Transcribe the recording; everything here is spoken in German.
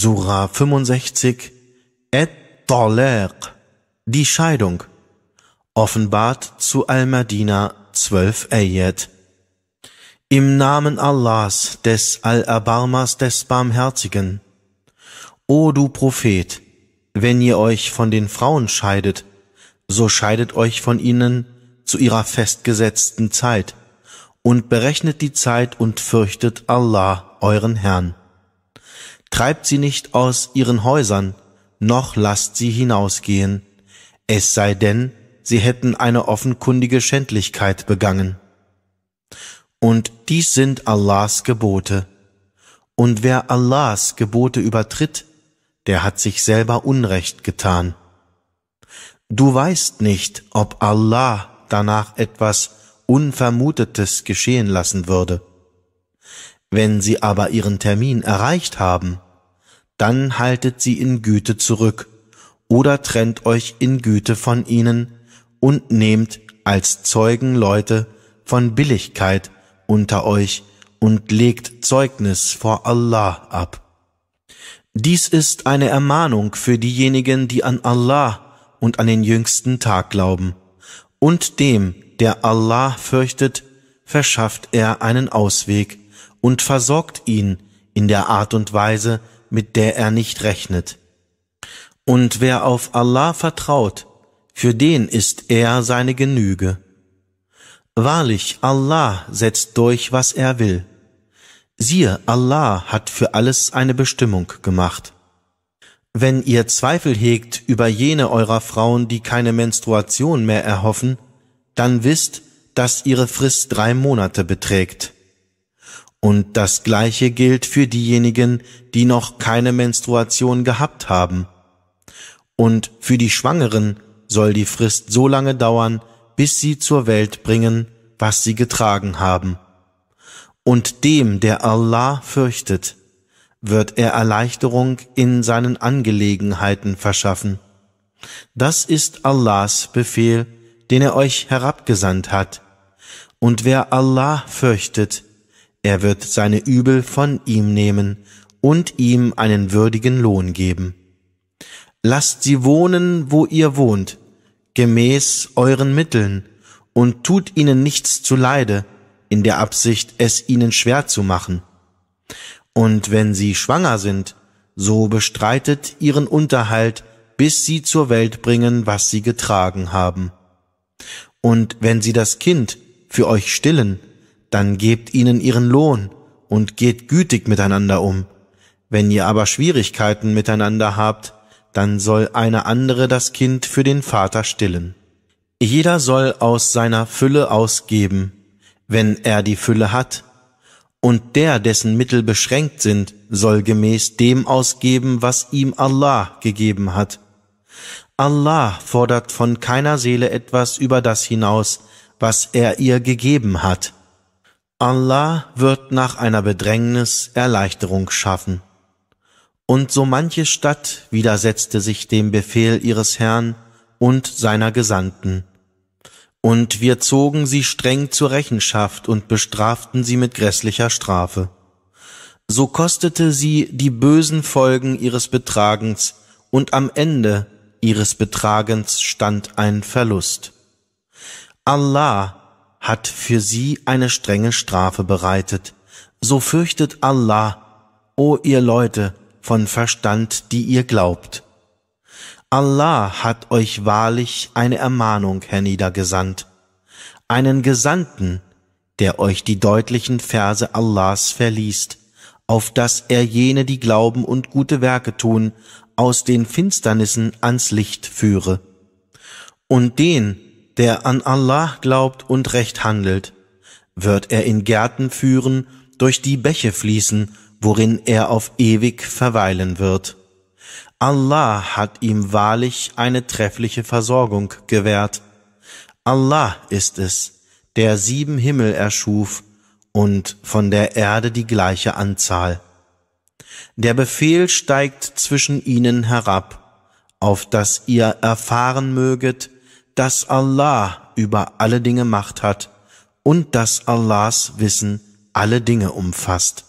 Surah 65, et talaq die Scheidung, offenbart zu Al-Madina 12 Ayat. Im Namen Allahs, des Al-Abarmas, des Barmherzigen. O du Prophet, wenn ihr euch von den Frauen scheidet, so scheidet euch von ihnen zu ihrer festgesetzten Zeit und berechnet die Zeit und fürchtet Allah, euren Herrn treibt sie nicht aus ihren Häusern, noch lasst sie hinausgehen, es sei denn, sie hätten eine offenkundige Schändlichkeit begangen. Und dies sind Allahs Gebote. Und wer Allahs Gebote übertritt, der hat sich selber Unrecht getan. Du weißt nicht, ob Allah danach etwas Unvermutetes geschehen lassen würde. Wenn sie aber ihren Termin erreicht haben, dann haltet sie in Güte zurück oder trennt euch in Güte von ihnen und nehmt als Zeugen Leute von Billigkeit unter euch und legt Zeugnis vor Allah ab. Dies ist eine Ermahnung für diejenigen, die an Allah und an den jüngsten Tag glauben. Und dem, der Allah fürchtet, verschafft er einen Ausweg und versorgt ihn in der Art und Weise, mit der er nicht rechnet. Und wer auf Allah vertraut, für den ist er seine Genüge. Wahrlich, Allah setzt durch, was er will. Siehe, Allah hat für alles eine Bestimmung gemacht. Wenn ihr Zweifel hegt über jene eurer Frauen, die keine Menstruation mehr erhoffen, dann wisst, dass ihre Frist drei Monate beträgt. Und das Gleiche gilt für diejenigen, die noch keine Menstruation gehabt haben. Und für die Schwangeren soll die Frist so lange dauern, bis sie zur Welt bringen, was sie getragen haben. Und dem, der Allah fürchtet, wird er Erleichterung in seinen Angelegenheiten verschaffen. Das ist Allahs Befehl, den er euch herabgesandt hat. Und wer Allah fürchtet, er wird seine Übel von ihm nehmen und ihm einen würdigen Lohn geben. Lasst sie wohnen, wo ihr wohnt, gemäß euren Mitteln, und tut ihnen nichts zuleide, in der Absicht, es ihnen schwer zu machen. Und wenn sie schwanger sind, so bestreitet ihren Unterhalt, bis sie zur Welt bringen, was sie getragen haben. Und wenn sie das Kind für euch stillen, dann gebt ihnen ihren Lohn und geht gütig miteinander um. Wenn ihr aber Schwierigkeiten miteinander habt, dann soll eine andere das Kind für den Vater stillen. Jeder soll aus seiner Fülle ausgeben, wenn er die Fülle hat, und der, dessen Mittel beschränkt sind, soll gemäß dem ausgeben, was ihm Allah gegeben hat. Allah fordert von keiner Seele etwas über das hinaus, was er ihr gegeben hat. Allah wird nach einer Bedrängnis Erleichterung schaffen. Und so manche Stadt widersetzte sich dem Befehl ihres Herrn und seiner Gesandten. Und wir zogen sie streng zur Rechenschaft und bestraften sie mit grässlicher Strafe. So kostete sie die bösen Folgen ihres Betragens, und am Ende ihres Betragens stand ein Verlust. Allah hat für sie eine strenge Strafe bereitet. So fürchtet Allah, o ihr Leute von Verstand, die ihr glaubt. Allah hat euch wahrlich eine Ermahnung herniedergesandt, einen Gesandten, der euch die deutlichen Verse Allahs verliest, auf dass er jene, die glauben und gute Werke tun, aus den Finsternissen ans Licht führe. Und den, der an Allah glaubt und recht handelt, wird er in Gärten führen, durch die Bäche fließen, worin er auf ewig verweilen wird. Allah hat ihm wahrlich eine treffliche Versorgung gewährt. Allah ist es, der sieben Himmel erschuf und von der Erde die gleiche Anzahl. Der Befehl steigt zwischen ihnen herab, auf dass ihr erfahren möget, dass Allah über alle Dinge Macht hat und dass Allahs Wissen alle Dinge umfasst.